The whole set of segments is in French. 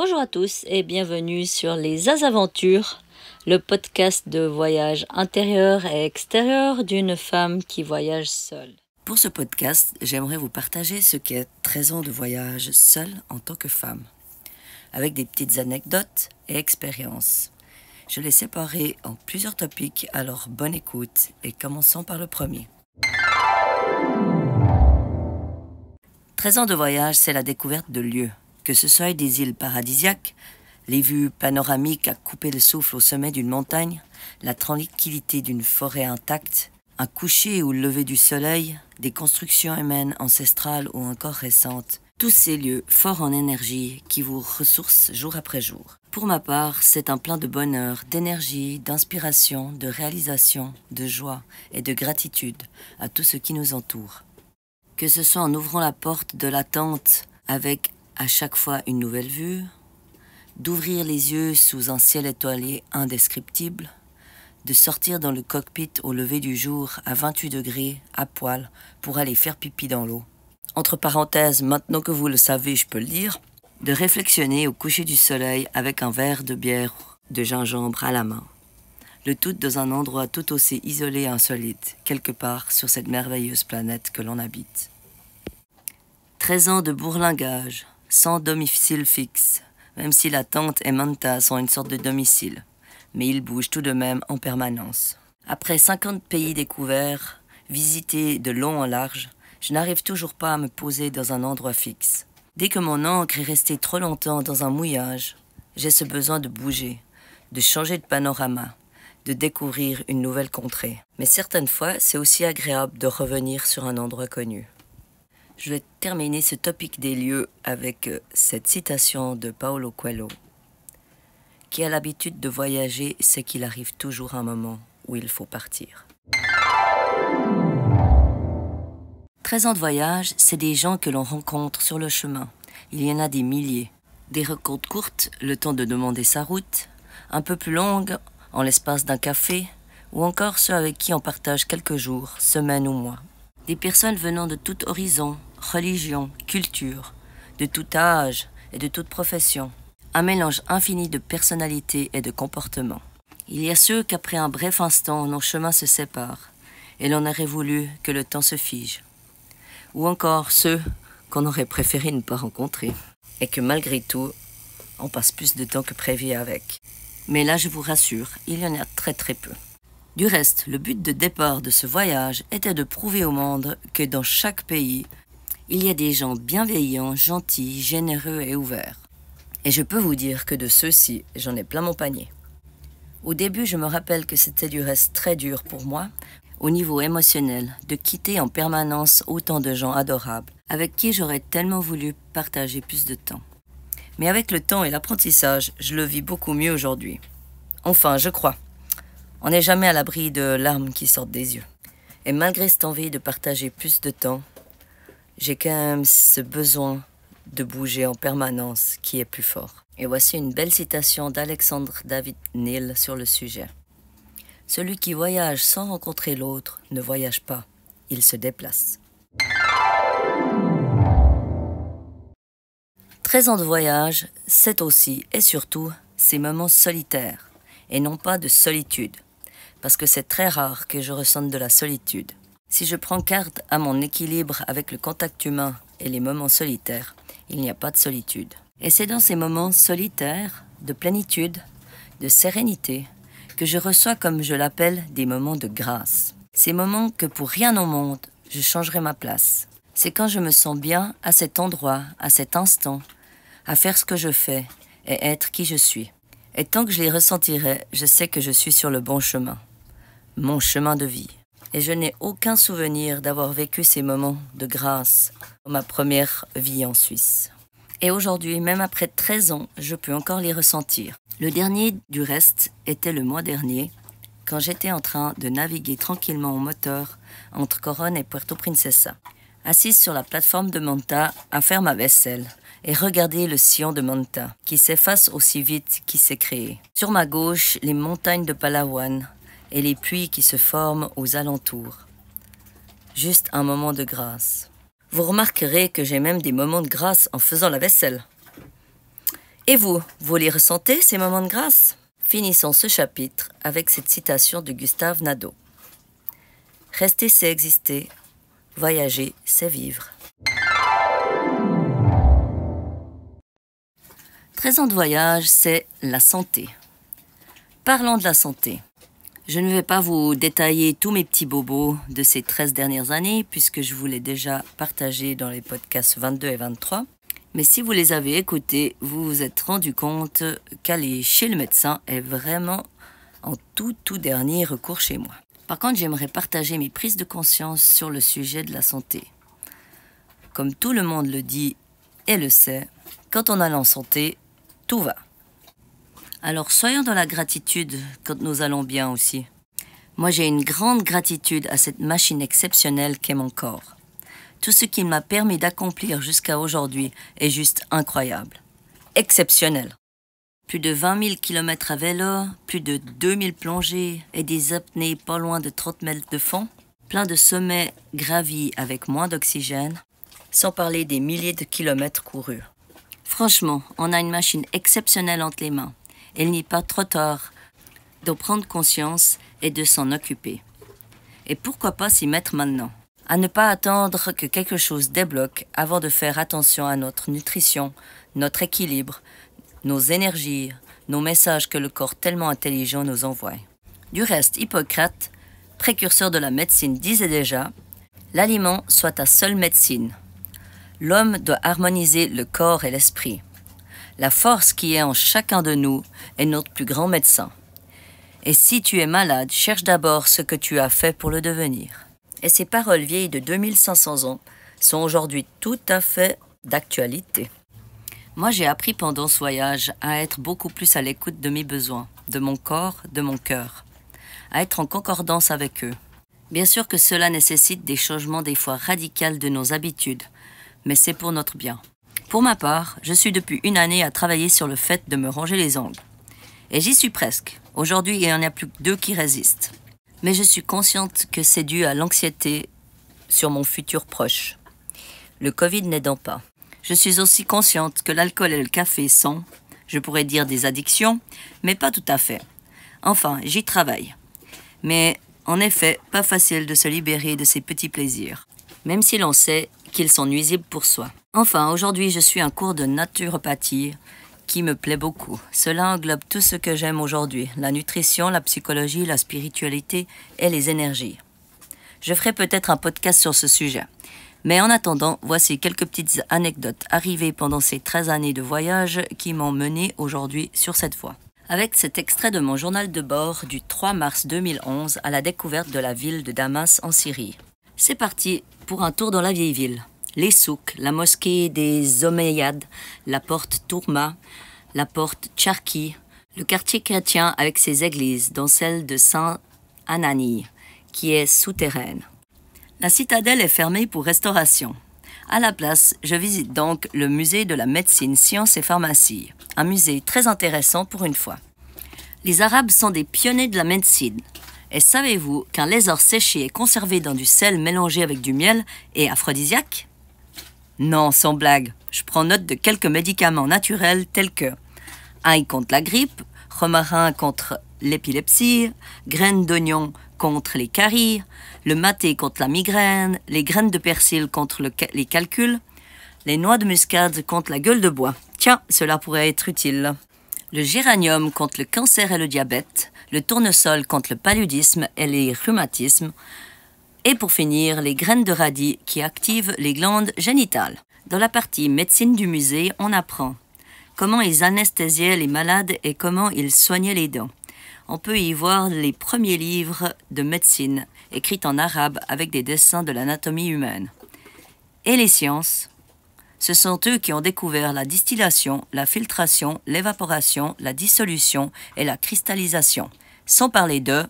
Bonjour à tous et bienvenue sur Les Aventures, le podcast de voyage intérieur et extérieur d'une femme qui voyage seule. Pour ce podcast, j'aimerais vous partager ce qu'est 13 ans de voyage seule en tant que femme, avec des petites anecdotes et expériences. Je les séparé en plusieurs topics, alors bonne écoute et commençons par le premier. 13 ans de voyage, c'est la découverte de lieux, que ce soit des îles paradisiaques, les vues panoramiques à couper le souffle au sommet d'une montagne, la tranquillité d'une forêt intacte, un coucher ou le lever du soleil, des constructions humaines ancestrales ou encore récentes, tous ces lieux forts en énergie qui vous ressourcent jour après jour. Pour ma part, c'est un plein de bonheur, d'énergie, d'inspiration, de réalisation, de joie et de gratitude à tout ce qui nous entoure. Que ce soit en ouvrant la porte de la tente avec à chaque fois une nouvelle vue, d'ouvrir les yeux sous un ciel étoilé indescriptible, de sortir dans le cockpit au lever du jour à 28 degrés, à poil, pour aller faire pipi dans l'eau. Entre parenthèses, maintenant que vous le savez, je peux le dire, de réflexionner au coucher du soleil avec un verre de bière de gingembre à la main. Le tout dans un endroit tout aussi isolé et insolite, quelque part sur cette merveilleuse planète que l'on habite. 13 ans de bourlingage, sans domicile fixe, même si la tente et Manta sont une sorte de domicile, mais ils bougent tout de même en permanence. Après 50 pays découverts, visités de long en large, je n'arrive toujours pas à me poser dans un endroit fixe. Dès que mon encre est restée trop longtemps dans un mouillage, j'ai ce besoin de bouger, de changer de panorama, de découvrir une nouvelle contrée. Mais certaines fois, c'est aussi agréable de revenir sur un endroit connu. Je vais terminer ce topic des lieux avec euh, cette citation de Paolo Coelho. Qui a l'habitude de voyager sait qu'il arrive toujours un moment où il faut partir. 13 ans de voyage, c'est des gens que l'on rencontre sur le chemin. Il y en a des milliers. Des rencontres courtes, le temps de demander sa route, un peu plus longues, en l'espace d'un café, ou encore ceux avec qui on partage quelques jours, semaines ou mois. Des personnes venant de tout horizon, religion, culture, de tout âge et de toute profession, un mélange infini de personnalités et de comportements. Il y a ceux qu'après un bref instant, nos chemins se séparent, et l'on aurait voulu que le temps se fige. Ou encore ceux qu'on aurait préféré ne pas rencontrer, et que malgré tout, on passe plus de temps que prévu avec. Mais là, je vous rassure, il y en a très très peu. Du reste, le but de départ de ce voyage était de prouver au monde que dans chaque pays, il y a des gens bienveillants, gentils, généreux et ouverts. Et je peux vous dire que de ceux-ci, j'en ai plein mon panier. Au début, je me rappelle que c'était du reste très dur pour moi, au niveau émotionnel, de quitter en permanence autant de gens adorables, avec qui j'aurais tellement voulu partager plus de temps. Mais avec le temps et l'apprentissage, je le vis beaucoup mieux aujourd'hui. Enfin, je crois. On n'est jamais à l'abri de larmes qui sortent des yeux. Et malgré cette envie de partager plus de temps, j'ai quand même ce besoin de bouger en permanence qui est plus fort. Et voici une belle citation d'Alexandre David Neal sur le sujet. Celui qui voyage sans rencontrer l'autre ne voyage pas, il se déplace. 13 ans de voyage, c'est aussi et surtout ces moments solitaires, et non pas de solitude, parce que c'est très rare que je ressente de la solitude. Si je prends garde à mon équilibre avec le contact humain et les moments solitaires, il n'y a pas de solitude. Et c'est dans ces moments solitaires, de plénitude, de sérénité, que je reçois, comme je l'appelle, des moments de grâce. Ces moments que pour rien au monde, je changerai ma place. C'est quand je me sens bien à cet endroit, à cet instant, à faire ce que je fais et être qui je suis. Et tant que je les ressentirai, je sais que je suis sur le bon chemin, mon chemin de vie et je n'ai aucun souvenir d'avoir vécu ces moments de grâce dans ma première vie en Suisse. Et aujourd'hui, même après 13 ans, je peux encore les ressentir. Le dernier, du reste, était le mois dernier, quand j'étais en train de naviguer tranquillement au moteur entre Coronne et Puerto Princesa, assise sur la plateforme de Manta à faire ma vaisselle et regarder le sillon de Manta, qui s'efface aussi vite qu'il s'est créé. Sur ma gauche, les montagnes de Palawan, et les pluies qui se forment aux alentours. Juste un moment de grâce. Vous remarquerez que j'ai même des moments de grâce en faisant la vaisselle. Et vous, vous les ressentez, ces moments de grâce Finissons ce chapitre avec cette citation de Gustave Nadeau. Rester, c'est exister. Voyager, c'est vivre. 13 ans de voyage, c'est la santé. Parlons de la santé. Je ne vais pas vous détailler tous mes petits bobos de ces 13 dernières années puisque je vous l'ai déjà partagé dans les podcasts 22 et 23. Mais si vous les avez écoutés, vous vous êtes rendu compte qu'aller chez le médecin est vraiment en tout tout dernier recours chez moi. Par contre, j'aimerais partager mes prises de conscience sur le sujet de la santé. Comme tout le monde le dit et le sait, quand on a en santé, tout va. Alors soyons dans la gratitude quand nous allons bien aussi. Moi j'ai une grande gratitude à cette machine exceptionnelle qu'est mon corps. Tout ce qu'il m'a permis d'accomplir jusqu'à aujourd'hui est juste incroyable. Exceptionnel. Plus de 20 000 km à vélo, plus de 2000 plongées et des apnées pas loin de 30 mètres de fond, plein de sommets gravis avec moins d'oxygène, sans parler des milliers de kilomètres courus. Franchement, on a une machine exceptionnelle entre les mains il n'est pas trop tard de prendre conscience et de s'en occuper. Et pourquoi pas s'y mettre maintenant À ne pas attendre que quelque chose débloque avant de faire attention à notre nutrition, notre équilibre, nos énergies, nos messages que le corps tellement intelligent nous envoie. Du reste, Hippocrate, précurseur de la médecine, disait déjà L'aliment soit ta seule médecine. L'homme doit harmoniser le corps et l'esprit. La force qui est en chacun de nous est notre plus grand médecin. Et si tu es malade, cherche d'abord ce que tu as fait pour le devenir. Et ces paroles vieilles de 2500 ans sont aujourd'hui tout à fait d'actualité. Moi, j'ai appris pendant ce voyage à être beaucoup plus à l'écoute de mes besoins, de mon corps, de mon cœur, à être en concordance avec eux. Bien sûr que cela nécessite des changements des fois radicaux de nos habitudes, mais c'est pour notre bien. Pour ma part, je suis depuis une année à travailler sur le fait de me ranger les ongles. Et j'y suis presque. Aujourd'hui, il n'y en a plus que deux qui résistent. Mais je suis consciente que c'est dû à l'anxiété sur mon futur proche. Le Covid n'aidant pas. Je suis aussi consciente que l'alcool et le café sont, je pourrais dire des addictions, mais pas tout à fait. Enfin, j'y travaille. Mais en effet, pas facile de se libérer de ces petits plaisirs. Même si l'on sait qu'ils sont nuisibles pour soi. Enfin, aujourd'hui, je suis un cours de naturopathie qui me plaît beaucoup. Cela englobe tout ce que j'aime aujourd'hui, la nutrition, la psychologie, la spiritualité et les énergies. Je ferai peut-être un podcast sur ce sujet. Mais en attendant, voici quelques petites anecdotes arrivées pendant ces 13 années de voyage qui m'ont mené aujourd'hui sur cette voie. Avec cet extrait de mon journal de bord du 3 mars 2011 à la découverte de la ville de Damas en Syrie. C'est parti, pour un tour dans la vieille ville. Les souks, la mosquée des Omeyyades, la porte Tourma, la porte Tcharki, le quartier chrétien avec ses églises, dont celle de Saint-Anani, qui est souterraine. La citadelle est fermée pour restauration. À la place, je visite donc le musée de la médecine, sciences et pharmacie, un musée très intéressant pour une fois. Les Arabes sont des pionniers de la médecine. Et savez-vous qu'un lézard séché est conservé dans du sel mélangé avec du miel et aphrodisiaque Non, sans blague, je prends note de quelques médicaments naturels tels que ail contre la grippe, romarin contre l'épilepsie, graines d'oignon contre les caries, le maté contre la migraine, les graines de persil contre les calculs, les noix de muscade contre la gueule de bois. Tiens, cela pourrait être utile. Le géranium contre le cancer et le diabète, le tournesol contre le paludisme et les rhumatismes, et pour finir, les graines de radis qui activent les glandes génitales. Dans la partie médecine du musée, on apprend comment ils anesthésiaient les malades et comment ils soignaient les dents. On peut y voir les premiers livres de médecine, écrits en arabe avec des dessins de l'anatomie humaine. Et les sciences ce sont eux qui ont découvert la distillation, la filtration, l'évaporation, la dissolution et la cristallisation. Sans parler d'eux,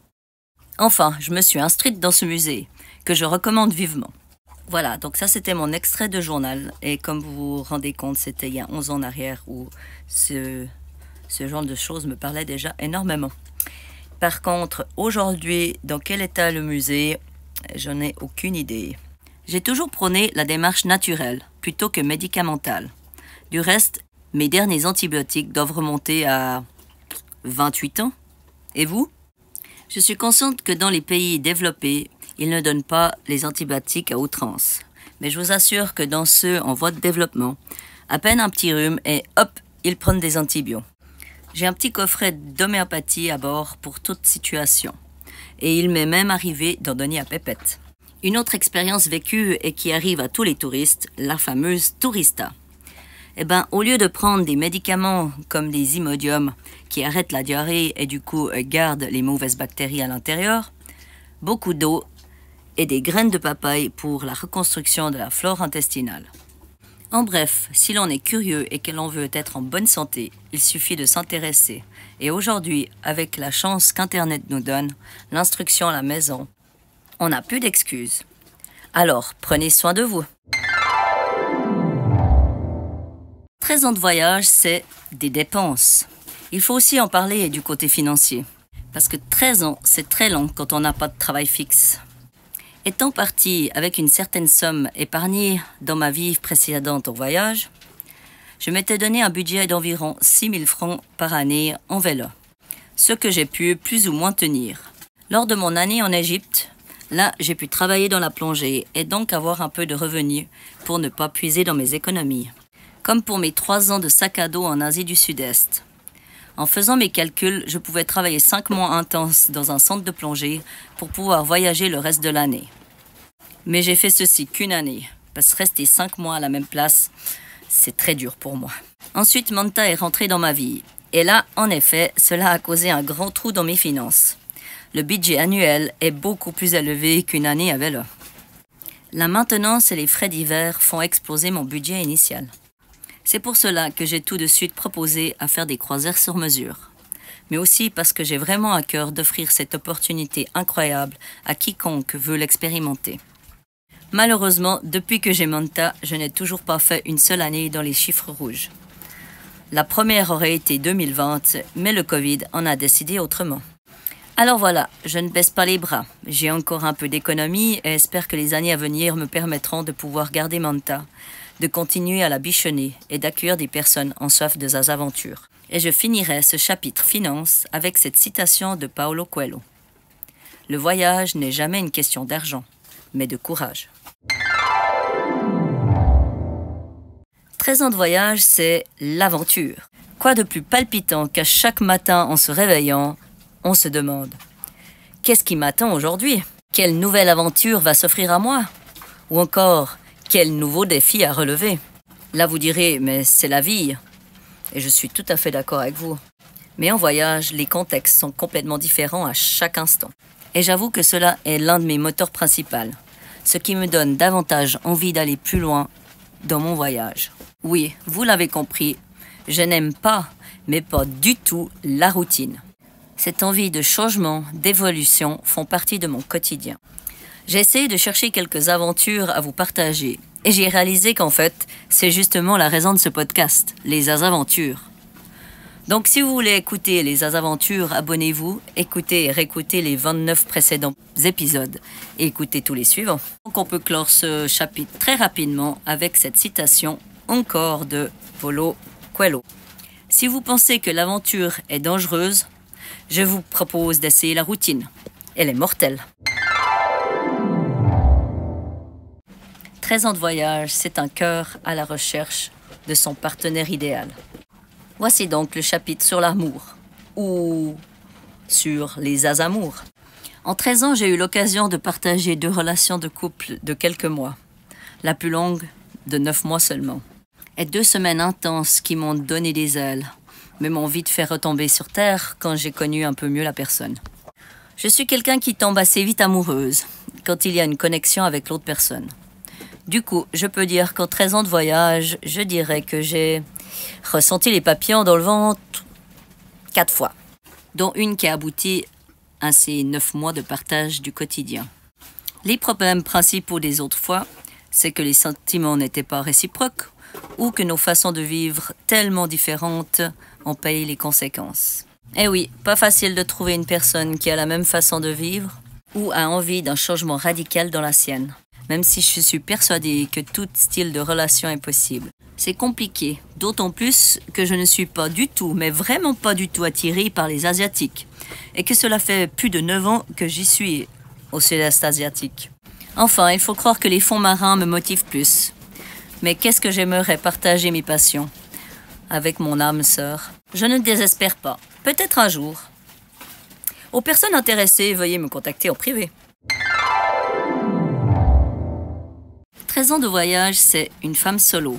Enfin, je me suis instruite dans ce musée, que je recommande vivement. Voilà, donc ça c'était mon extrait de journal. Et comme vous vous rendez compte, c'était il y a 11 ans en arrière où ce, genre de choses me parlait déjà énormément. Par contre, aujourd'hui, dans quel état le musée J'en ai aucune idée. J'ai toujours prôné la démarche naturelle plutôt que médicamentale. Du reste, mes derniers antibiotiques doivent remonter à 28 ans. Et vous Je suis consciente que dans les pays développés, ils ne donnent pas les antibiotiques à outrance. Mais je vous assure que dans ceux en voie de développement, à peine un petit rhume et hop, ils prennent des antibiotiques. J'ai un petit coffret d'homéopathie à bord pour toute situation. Et il m'est même arrivé d'en donner à Pépette. Une autre expérience vécue et qui arrive à tous les touristes, la fameuse tourista. Eh ben, au lieu de prendre des médicaments comme des imodiums qui arrêtent la diarrhée et du coup euh, gardent les mauvaises bactéries à l'intérieur, beaucoup d'eau et des graines de papaye pour la reconstruction de la flore intestinale. En bref, si l'on est curieux et que l'on veut être en bonne santé, il suffit de s'intéresser. Et aujourd'hui, avec la chance qu'Internet nous donne, l'instruction à la maison, on n'a plus d'excuses. Alors, prenez soin de vous. 13 ans de voyage, c'est des dépenses. Il faut aussi en parler du côté financier. Parce que 13 ans, c'est très long quand on n'a pas de travail fixe. Étant parti avec une certaine somme épargnée dans ma vie précédente en voyage, je m'étais donné un budget d'environ 6 000 francs par année en vélo, ce que j'ai pu plus ou moins tenir. Lors de mon année en Égypte, Là, j'ai pu travailler dans la plongée et donc avoir un peu de revenus pour ne pas puiser dans mes économies. Comme pour mes trois ans de sac à dos en Asie du Sud-Est. En faisant mes calculs, je pouvais travailler cinq mois intenses dans un centre de plongée pour pouvoir voyager le reste de l'année. Mais j'ai fait ceci qu'une année, parce que rester cinq mois à la même place, c'est très dur pour moi. Ensuite, Manta est rentré dans ma vie. Et là, en effet, cela a causé un grand trou dans mes finances le budget annuel est beaucoup plus élevé qu'une année à vélo. La maintenance et les frais d'hiver font exploser mon budget initial. C'est pour cela que j'ai tout de suite proposé à faire des croisières sur mesure. Mais aussi parce que j'ai vraiment à cœur d'offrir cette opportunité incroyable à quiconque veut l'expérimenter. Malheureusement, depuis que j'ai Manta, je n'ai toujours pas fait une seule année dans les chiffres rouges. La première aurait été 2020, mais le Covid en a décidé autrement. Alors voilà, je ne baisse pas les bras. J'ai encore un peu d'économie et j'espère que les années à venir me permettront de pouvoir garder Manta, de continuer à la bichonner et d'accueillir des personnes en soif de ses aventures. Et je finirai ce chapitre finance avec cette citation de Paolo Coelho. Le voyage n'est jamais une question d'argent, mais de courage. 13 ans de voyage, c'est l'aventure. Quoi de plus palpitant qu'à chaque matin en se réveillant, on se demande Qu'est-ce qui m'attend aujourd'hui Quelle nouvelle aventure va s'offrir à moi Ou encore Quel nouveau défi à relever Là, vous direz Mais c'est la vie. Et je suis tout à fait d'accord avec vous. Mais en voyage, les contextes sont complètement différents à chaque instant. Et j'avoue que cela est l'un de mes moteurs principaux, ce qui me donne davantage envie d'aller plus loin dans mon voyage. Oui, vous l'avez compris, je n'aime pas, mais pas du tout, la routine. Cette envie de changement, d'évolution font partie de mon quotidien. J'ai essayé de chercher quelques aventures à vous partager et j'ai réalisé qu'en fait, c'est justement la raison de ce podcast, les aventures. Donc si vous voulez écouter les aventures, abonnez-vous, écoutez et réécoutez les 29 précédents épisodes et écoutez tous les suivants. Donc on peut clore ce chapitre très rapidement avec cette citation encore de Polo Coelho. Si vous pensez que l'aventure est dangereuse, je vous propose d'essayer la routine. Elle est mortelle. 13 ans de voyage, c'est un cœur à la recherche de son partenaire idéal. Voici donc le chapitre sur l'amour, ou sur les as amours. En 13 ans, j'ai eu l'occasion de partager deux relations de couple de quelques mois, la plus longue de 9 mois seulement, et deux semaines intenses qui m'ont donné des ailes mais envie de faire retomber sur terre quand j'ai connu un peu mieux la personne. Je suis quelqu'un qui tombe assez vite amoureuse quand il y a une connexion avec l'autre personne. Du coup, je peux dire qu'en 13 ans de voyage, je dirais que j'ai ressenti les papillons dans le ventre quatre fois, dont une qui a abouti à ces neuf mois de partage du quotidien. Les problèmes principaux des autres fois, c'est que les sentiments n'étaient pas réciproques, ou que nos façons de vivre tellement différentes en payent les conséquences. Eh oui, pas facile de trouver une personne qui a la même façon de vivre ou a envie d'un changement radical dans la sienne, même si je suis persuadée que tout style de relation est possible. C'est compliqué, d'autant plus que je ne suis pas du tout, mais vraiment pas du tout attirée par les Asiatiques, et que cela fait plus de 9 ans que j'y suis au sud-est asiatique. Enfin, il faut croire que les fonds marins me motivent plus. Mais qu'est-ce que j'aimerais partager mes passions avec mon âme sœur Je ne désespère pas. Peut-être un jour. Aux personnes intéressées, veuillez me contacter en privé. 13 ans de voyage, c'est une femme solo.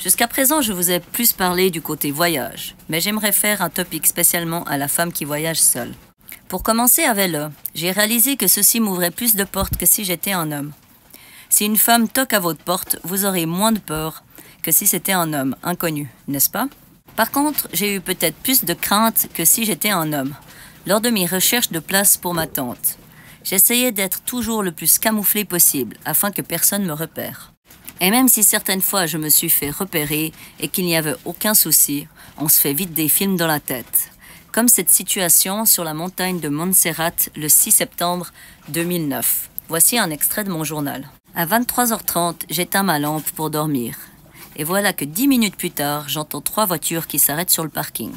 Jusqu'à présent, je vous ai plus parlé du côté voyage, mais j'aimerais faire un topic spécialement à la femme qui voyage seule. Pour commencer avec le « j'ai réalisé que ceci m'ouvrait plus de portes que si j'étais un homme. Si une femme toque à votre porte, vous aurez moins de peur que si c'était un homme inconnu, n'est-ce pas Par contre, j'ai eu peut-être plus de crainte que si j'étais un homme, lors de mes recherches de place pour ma tante. J'essayais d'être toujours le plus camouflé possible, afin que personne me repère. Et même si certaines fois je me suis fait repérer et qu'il n'y avait aucun souci, on se fait vite des films dans la tête. Comme cette situation sur la montagne de Montserrat le 6 septembre 2009. Voici un extrait de mon journal. À 23h30, j'éteins ma lampe pour dormir. Et voilà que dix minutes plus tard, j'entends trois voitures qui s'arrêtent sur le parking.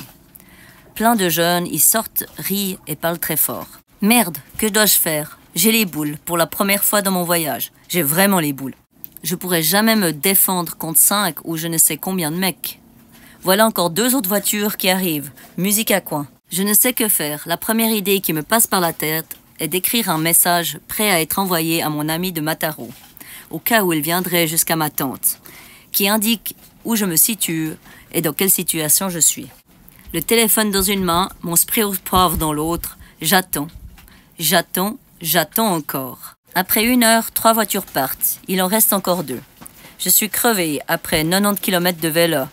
Plein de jeunes, ils sortent, rient et parlent très fort. Merde, que dois-je faire J'ai les boules, pour la première fois dans mon voyage. J'ai vraiment les boules. Je pourrais jamais me défendre contre cinq ou je ne sais combien de mecs. Voilà encore deux autres voitures qui arrivent. Musique à coin. Je ne sais que faire. La première idée qui me passe par la tête, d'écrire un message prêt à être envoyé à mon ami de Mataro, au cas où il viendrait jusqu'à ma tante, qui indique où je me situe et dans quelle situation je suis. Le téléphone dans une main, mon spray au poivre dans l'autre, j'attends, j'attends, j'attends encore. Après une heure, trois voitures partent, il en reste encore deux. Je suis crevé après 90 km de vélo,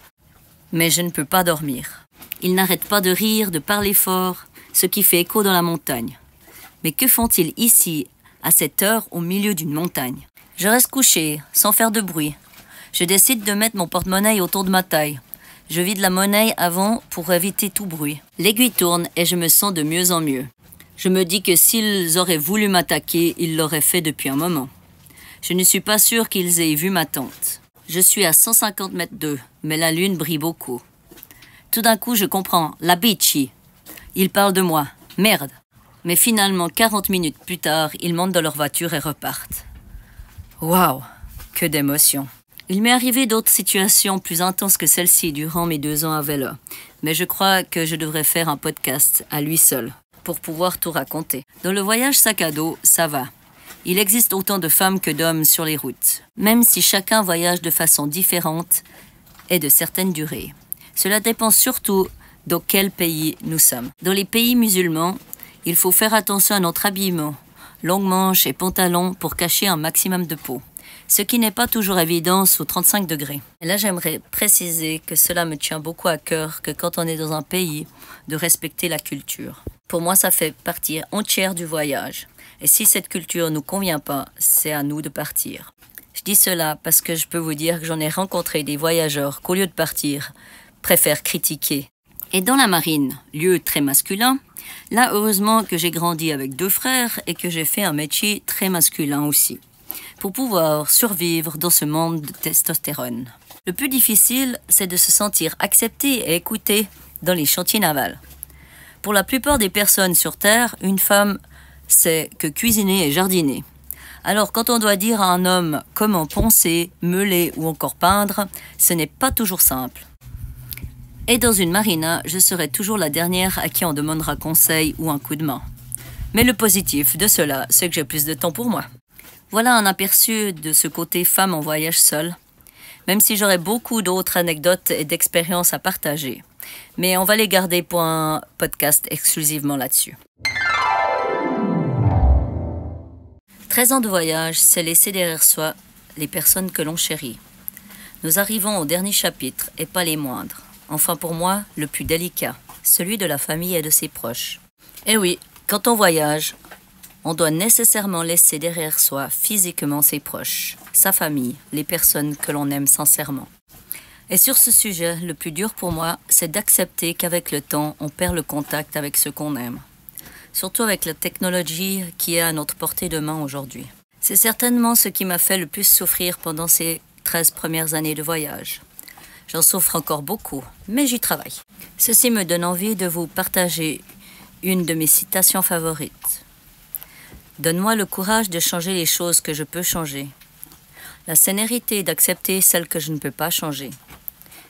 mais je ne peux pas dormir. Il n'arrête pas de rire, de parler fort, ce qui fait écho dans la montagne. Mais que font-ils ici, à cette heure, au milieu d'une montagne Je reste couché, sans faire de bruit. Je décide de mettre mon porte-monnaie autour de ma taille. Je vide la monnaie avant pour éviter tout bruit. L'aiguille tourne et je me sens de mieux en mieux. Je me dis que s'ils auraient voulu m'attaquer, ils l'auraient fait depuis un moment. Je ne suis pas sûr qu'ils aient vu ma tente. Je suis à 150 mètres d'eux, mais la lune brille beaucoup. Tout d'un coup, je comprends. La bichi ». Ils parlent de moi. Merde. Mais finalement, 40 minutes plus tard, ils montent dans leur voiture et repartent. Waouh Que d'émotion Il m'est arrivé d'autres situations plus intenses que celle-ci durant mes deux ans à vélo. Mais je crois que je devrais faire un podcast à lui seul pour pouvoir tout raconter. Dans le voyage sac à dos, ça va. Il existe autant de femmes que d'hommes sur les routes, même si chacun voyage de façon différente et de certaines durées. Cela dépend surtout dans quel pays nous sommes. Dans les pays musulmans, il faut faire attention à notre habillement, longue manche et pantalon pour cacher un maximum de peau, ce qui n'est pas toujours évident sous 35 degrés. là, j'aimerais préciser que cela me tient beaucoup à cœur que quand on est dans un pays, de respecter la culture. Pour moi, ça fait partie entière du voyage. Et si cette culture ne nous convient pas, c'est à nous de partir. Je dis cela parce que je peux vous dire que j'en ai rencontré des voyageurs qu'au lieu de partir, préfèrent critiquer. Et dans la marine, lieu très masculin, Là, heureusement que j'ai grandi avec deux frères et que j'ai fait un métier très masculin aussi, pour pouvoir survivre dans ce monde de testostérone. Le plus difficile, c'est de se sentir accepté et écouté dans les chantiers navals. Pour la plupart des personnes sur Terre, une femme sait que cuisiner et jardiner. Alors quand on doit dire à un homme comment poncer, meuler ou encore peindre, ce n'est pas toujours simple. Et dans une marina, je serai toujours la dernière à qui on demandera conseil ou un coup de main. Mais le positif de cela, c'est que j'ai plus de temps pour moi. Voilà un aperçu de ce côté femme en voyage seule, même si j'aurais beaucoup d'autres anecdotes et d'expériences à partager. Mais on va les garder pour un podcast exclusivement là-dessus. 13 ans de voyage, c'est laisser derrière soi les personnes que l'on chérit. Nous arrivons au dernier chapitre, et pas les moindres enfin pour moi le plus délicat, celui de la famille et de ses proches. Eh oui, quand on voyage, on doit nécessairement laisser derrière soi physiquement ses proches, sa famille, les personnes que l'on aime sincèrement. Et sur ce sujet, le plus dur pour moi, c'est d'accepter qu'avec le temps, on perd le contact avec ce qu'on aime. Surtout avec la technologie qui est à notre portée de main aujourd'hui. C'est certainement ce qui m'a fait le plus souffrir pendant ces 13 premières années de voyage. J'en souffre encore beaucoup, mais j'y travaille. Ceci me donne envie de vous partager une de mes citations favorites. Donne-moi le courage de changer les choses que je peux changer, la sénérité d'accepter celles que je ne peux pas changer,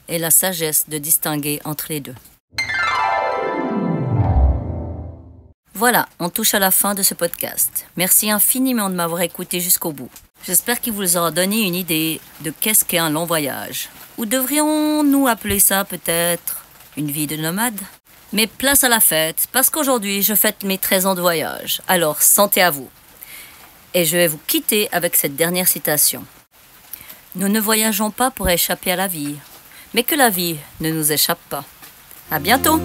et la sagesse de distinguer entre les deux. Voilà, on touche à la fin de ce podcast. Merci infiniment de m'avoir écouté jusqu'au bout. J'espère qu'il vous aura donné une idée de qu'est-ce qu'est un long voyage. Ou devrions-nous appeler ça peut-être une vie de nomade Mais place à la fête, parce qu'aujourd'hui je fête mes 13 ans de voyage. Alors santé à vous. Et je vais vous quitter avec cette dernière citation. Nous ne voyageons pas pour échapper à la vie, mais que la vie ne nous échappe pas. À bientôt!